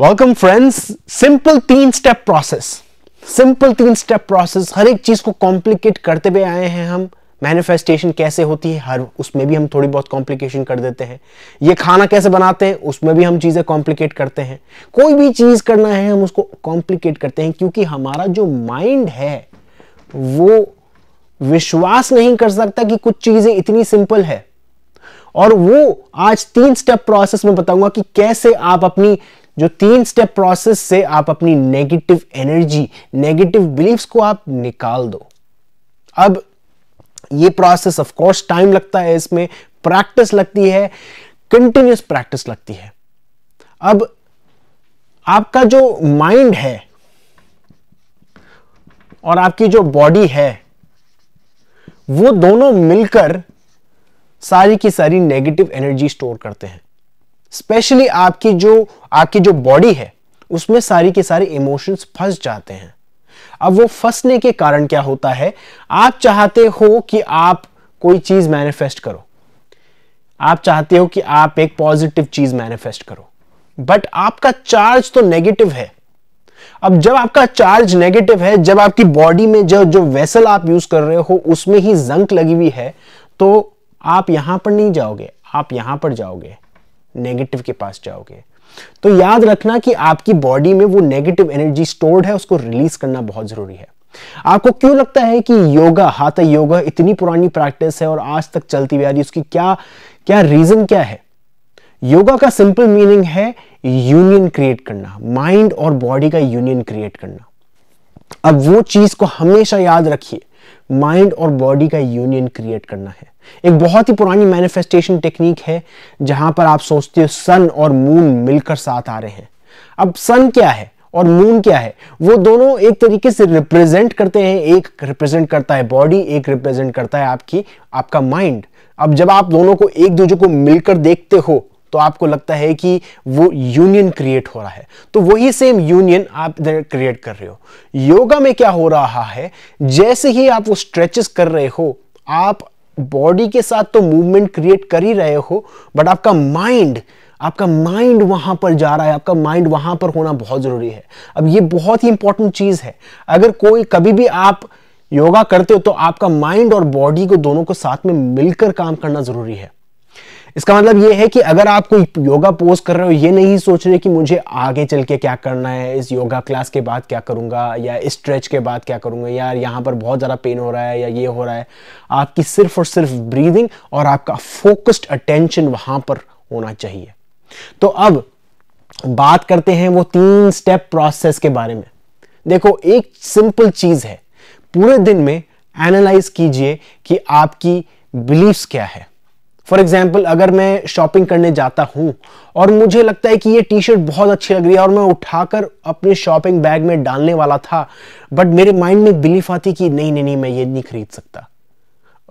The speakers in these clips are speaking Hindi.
वेलकम फ्रेंड्स सिंपल तीन स्टेप प्रोसेस सिंपल तीन स्टेप प्रोसेस हर एक चीज को कॉम्प्लिकेट करते हुए आए हैं हम मैनिफेस्टेशन कैसे होती है हर उसमें भी हम थोड़ी बहुत कॉम्प्लिकेशन कर देते हैं ये खाना कैसे बनाते हैं उसमें भी हम चीज़ें कॉम्प्लिकेट करते हैं कोई भी चीज़ करना है हम उसको कॉम्प्लिकेट करते हैं क्योंकि हमारा जो माइंड है वो विश्वास नहीं कर सकता कि कुछ चीज़ें इतनी सिंपल है और वो आज तीन स्टेप प्रोसेस में बताऊंगा कि कैसे आप अपनी जो तीन स्टेप प्रोसेस से आप अपनी नेगेटिव एनर्जी नेगेटिव बिलीफ को आप निकाल दो अब ये प्रोसेस ऑफ कोर्स टाइम लगता है इसमें प्रैक्टिस लगती है कंटिन्यूस प्रैक्टिस लगती है अब आपका जो माइंड है और आपकी जो बॉडी है वो दोनों मिलकर सारी की सारी नेगेटिव एनर्जी स्टोर करते हैं स्पेशली आपकी जो आपकी जो बॉडी है उसमें सारी के सारे इमोशंस फंस जाते हैं अब वो फंसने के कारण क्या होता है आप चाहते हो कि आप कोई चीज मैनिफेस्ट करो आप चाहते हो कि आप एक पॉजिटिव चीज मैनिफेस्ट करो बट आपका चार्ज तो नेगेटिव है अब जब आपका चार्ज नेगेटिव है जब आपकी बॉडी में जो जो वेसल आप यूज कर रहे हो उसमें ही जंक लगी हुई है तो आप यहां पर नहीं जाओगे आप यहां पर जाओगे नेगेटिव के पास जाओगे तो याद रखना कि आपकी बॉडी में वो नेगेटिव एनर्जी स्टोर्ड है उसको रिलीज करना बहुत जरूरी है आपको क्यों लगता है कि योगा हाथ योगा इतनी पुरानी प्रैक्टिस है और आज तक चलती हुई आ रही उसकी क्या क्या रीजन क्या है योगा का सिंपल मीनिंग है यूनियन क्रिएट करना माइंड और बॉडी का यूनियन क्रिएट करना अब वो चीज को हमेशा याद रखिए माइंड और बॉडी का यूनियन क्रिएट करना है एक बहुत ही पुरानी मैनिफेस्टेशन टेक्निक है जहां पर आप सोचते हो सन और मून मिलकर साथ आ रहे हैं अब सन क्या है और मून क्या है वो दोनों एक तरीके से रिप्रेजेंट करते हैं एक रिप्रेजेंट करता है बॉडी एक रिप्रेजेंट करता है आपकी आपका माइंड अब जब आप दोनों को एक दूसरे को मिलकर देखते हो तो आपको लगता है कि वो यूनियन क्रिएट हो रहा है तो वही सेम यूनियन आप इधर क्रिएट कर रहे हो योगा में क्या हो रहा है जैसे ही आप वो स्ट्रेचेस कर रहे हो आप बॉडी के साथ तो मूवमेंट क्रिएट कर ही रहे हो बट आपका माइंड आपका माइंड वहां पर जा रहा है आपका माइंड वहां पर होना बहुत जरूरी है अब ये बहुत ही इंपॉर्टेंट चीज है अगर कोई कभी भी आप योगा करते हो तो आपका माइंड और बॉडी को दोनों को साथ में मिलकर काम करना जरूरी है इसका मतलब ये है कि अगर आप कोई योगा पोज कर रहे हो ये नहीं सोच रहे कि मुझे आगे चल के क्या करना है इस योगा क्लास के बाद क्या करूँगा या स्ट्रेच के बाद क्या करूँगा यार यहाँ पर बहुत ज़्यादा पेन हो रहा है या ये हो रहा है आपकी सिर्फ और सिर्फ ब्रीदिंग और आपका फोकस्ड अटेंशन वहाँ पर होना चाहिए तो अब बात करते हैं वो तीन स्टेप प्रोसेस के बारे में देखो एक सिंपल चीज़ है पूरे दिन में एनालाइज कीजिए कि आपकी बिलीव्स क्या है फॉर एग्जाम्पल अगर मैं शॉपिंग करने जाता हूँ और मुझे लगता है कि ये टी शर्ट बहुत अच्छी लग रही है और मैं उठाकर अपने शॉपिंग बैग में डालने वाला था बट मेरे माइंड में बिलीफ आती कि नहीं नहीं नहीं मैं ये नहीं खरीद सकता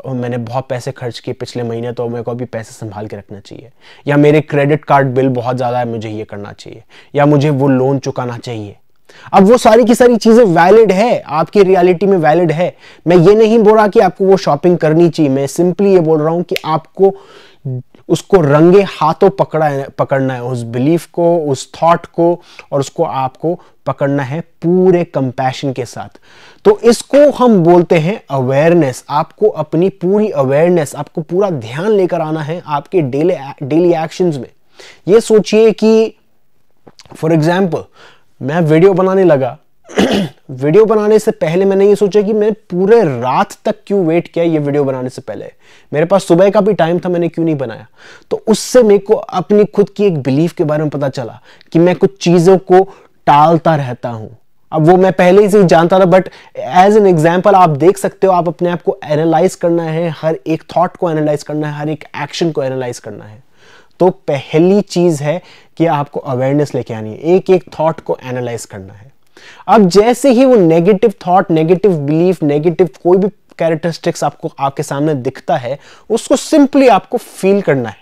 और मैंने बहुत पैसे खर्च किए पिछले महीने तो मेरे को अभी पैसे संभाल के रखना चाहिए या मेरे क्रेडिट कार्ड बिल बहुत ज़्यादा है मुझे ये करना चाहिए या मुझे वो लोन चुकाना चाहिए अब वो सारी की सारी चीजें वैलिड है आपकी रियलिटी में वैलिड है मैं ये नहीं बोल रहा कि आपको वो शॉपिंग करनी चाहिए मैं सिंपली ये बोल रहा हूं कि आपको उसको रंगे हाथों पकड़ा है पकड़ना है उस बिलीफ को उस थॉट को और उसको आपको पकड़ना है पूरे कंपैशन के साथ तो इसको हम बोलते हैं अवेयरनेस आपको अपनी पूरी अवेयरनेस आपको पूरा ध्यान लेकर आना है आपके डेली डेली एक्शंस में ये सोचिए कि फॉर एग्जाम्पल मैं वीडियो बनाने लगा वीडियो बनाने से पहले मैंने ये सोचा कि मैं पूरे रात तक क्यों वेट किया ये वीडियो बनाने से पहले मेरे पास सुबह का भी टाइम था मैंने क्यों नहीं बनाया तो उससे मेरे को अपनी खुद की एक बिलीफ के बारे में पता चला कि मैं कुछ चीज़ों को टालता रहता हूं अब वो मैं पहले ही से ही जानता था बट एज एन एग्जाम्पल आप देख सकते हो आप अपने आप को एनालाइज करना है हर एक थॉट को एनालाइज करना है हर एक एक्शन को एनालाइज करना है तो पहली चीज है कि आपको अवेयरनेस लेके आनी है एक एक थॉट को एनालाइज करना है अब जैसे ही वो negative thought negative belief negative कोई भी कैरेक्टरिस्टिक्स आपको आपके सामने दिखता है उसको सिंपली आपको फील करना है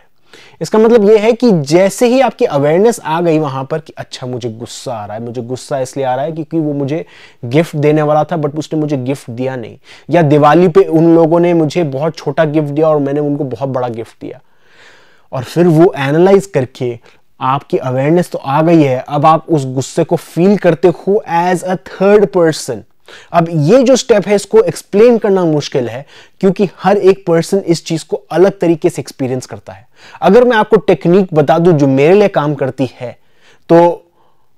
इसका मतलब यह है कि जैसे ही आपकी अवेयरनेस आ गई वहां पर कि अच्छा मुझे गुस्सा आ रहा है मुझे गुस्सा इसलिए आ रहा है क्योंकि वो मुझे गिफ्ट देने वाला था बट उसने मुझे गिफ्ट दिया नहीं या दिवाली पे उन लोगों ने मुझे बहुत छोटा गिफ्ट दिया और मैंने उनको बहुत बड़ा गिफ्ट दिया और फिर वो एनालाइज करके आपकी अवेयरनेस तो आ गई है अब आप उस गुस्से को फील करते हो एज अ थर्ड पर्सन अब ये जो स्टेप है इसको एक्सप्लेन करना मुश्किल है क्योंकि हर एक पर्सन इस चीज को अलग तरीके से एक्सपीरियंस करता है अगर मैं आपको टेक्निक बता दूं जो मेरे लिए काम करती है तो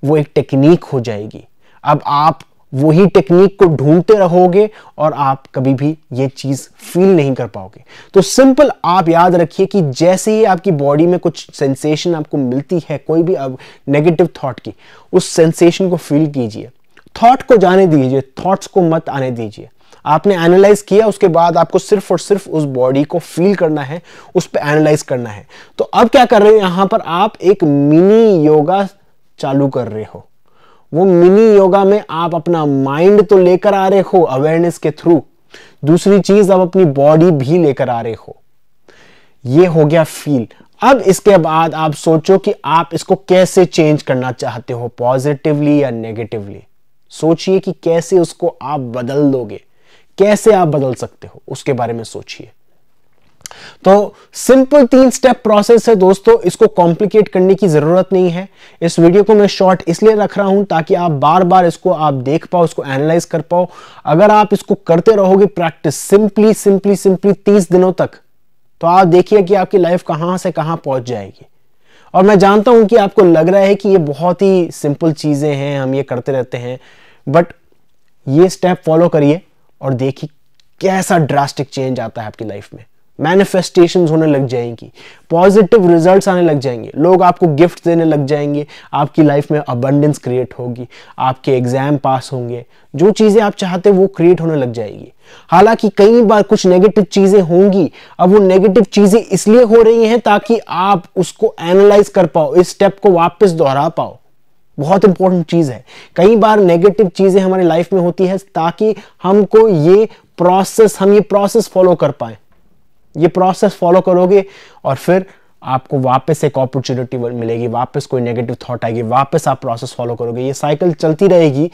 वो एक टेक्निक हो जाएगी अब आप वही टेक्निक को ढूंढते रहोगे और आप कभी भी ये चीज़ फील नहीं कर पाओगे तो सिंपल आप याद रखिए कि जैसे ही आपकी बॉडी में कुछ सेंसेशन आपको मिलती है कोई भी अब नेगेटिव थॉट की उस सेंसेशन को फील कीजिए थॉट को जाने दीजिए थॉट्स को मत आने दीजिए आपने एनालाइज किया उसके बाद आपको सिर्फ और सिर्फ उस बॉडी को फील करना है उस पर एनालाइज करना है तो अब क्या कर रहे हो यहां पर आप एक मिनी योगा चालू कर रहे हो वो मिनी योगा में आप अपना माइंड तो लेकर आ रहे हो अवेयरनेस के थ्रू दूसरी चीज आप अपनी बॉडी भी लेकर आ रहे हो ये हो गया फील अब इसके बाद आप सोचो कि आप इसको कैसे चेंज करना चाहते हो पॉजिटिवली या नेगेटिवली सोचिए कि कैसे उसको आप बदल दोगे कैसे आप बदल सकते हो उसके बारे में सोचिए तो सिंपल तीन स्टेप प्रोसेस है दोस्तों इसको कॉम्प्लिकेट करने की ज़रूरत नहीं है इस वीडियो को मैं शॉर्ट इसलिए रख रहा हूं ताकि आप बार बार इसको आप देख पाओ इसको एनालाइज कर पाओ अगर आप इसको करते रहोगे प्रैक्टिस सिंपली सिंपली सिंपली तीस दिनों तक तो आप देखिए कि आपकी लाइफ कहां से कहां पहुंच जाएगी और मैं जानता हूं कि आपको लग रहा है कि ये बहुत ही सिंपल चीज़ें हैं हम ये करते रहते हैं बट ये स्टेप फॉलो करिए और देखिए कैसा ड्रास्टिक चेंज आता है आपकी लाइफ में मैनिफेस्टेशन होने लग जाएंगी पॉजिटिव रिजल्ट्स आने लग जाएंगे लोग आपको गिफ्ट देने लग जाएंगे आपकी लाइफ में अबंडेंस क्रिएट होगी आपके एग्जाम पास होंगे जो चीज़ें आप चाहते वो क्रिएट होने लग जाएगी हालांकि कई बार कुछ नेगेटिव चीज़ें होंगी अब वो नेगेटिव चीज़ें इसलिए हो रही हैं ताकि आप उसको एनालाइज कर पाओ इस स्टेप को वापस दोहरा पाओ बहुत इंपॉर्टेंट चीज़ है कई बार नेगेटिव चीज़ें हमारी लाइफ में होती है ताकि हमको ये प्रोसेस हम ये प्रोसेस फॉलो कर पाए ये प्रोसेस फॉलो करोगे और फिर आपको वापस एक अपॉर्चुनिटी मिलेगी वापस कोई नेगेटिव थॉट आएगी वापस आप प्रोसेस फॉलो करोगे ये साइकिल चलती रहेगी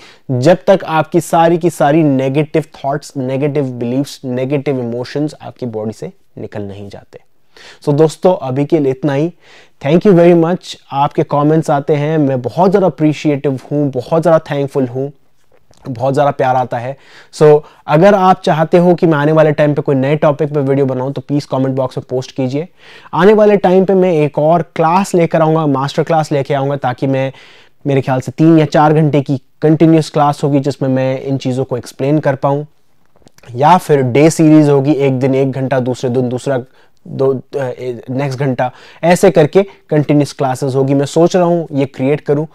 जब तक आपकी सारी की सारी negative thoughts negative beliefs negative emotions आपकी बॉडी से निकल नहीं जाते सो so, दोस्तों अभी के लिए इतना ही थैंक यू वेरी मच आपके कमेंट्स आते हैं मैं बहुत ज़्यादा अप्रिशिएटिव हूँ बहुत ज़्यादा थैंकफुल हूँ बहुत ज़्यादा प्यार आता है सो so, अगर आप चाहते हो कि मैं आने वाले टाइम पे कोई नए टॉपिक पे वीडियो बनाऊं तो प्लीज़ कमेंट बॉक्स में पोस्ट कीजिए आने वाले टाइम पे मैं एक और क्लास लेकर आऊँगा मास्टर क्लास लेके आऊँगा ताकि मैं मेरे ख्याल से तीन या चार घंटे की कंटिन्यूस क्लास होगी जिसमें मैं इन चीज़ों को एक्सप्लेन कर पाऊँ या फिर डे सीरीज होगी एक दिन एक घंटा दूसरे दिन दूसरा दो नेक्स्ट घंटा ऐसे करके कंटिन्यूस क्लासेस होगी मैं सोच रहा हूँ ये क्रिएट करूँ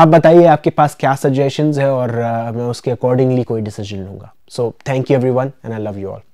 आप बताइए आपके पास क्या सजेशंस है और uh, मैं उसके अकॉर्डिंगली कोई डिसीजन लूँगा so thank you everyone and I love you all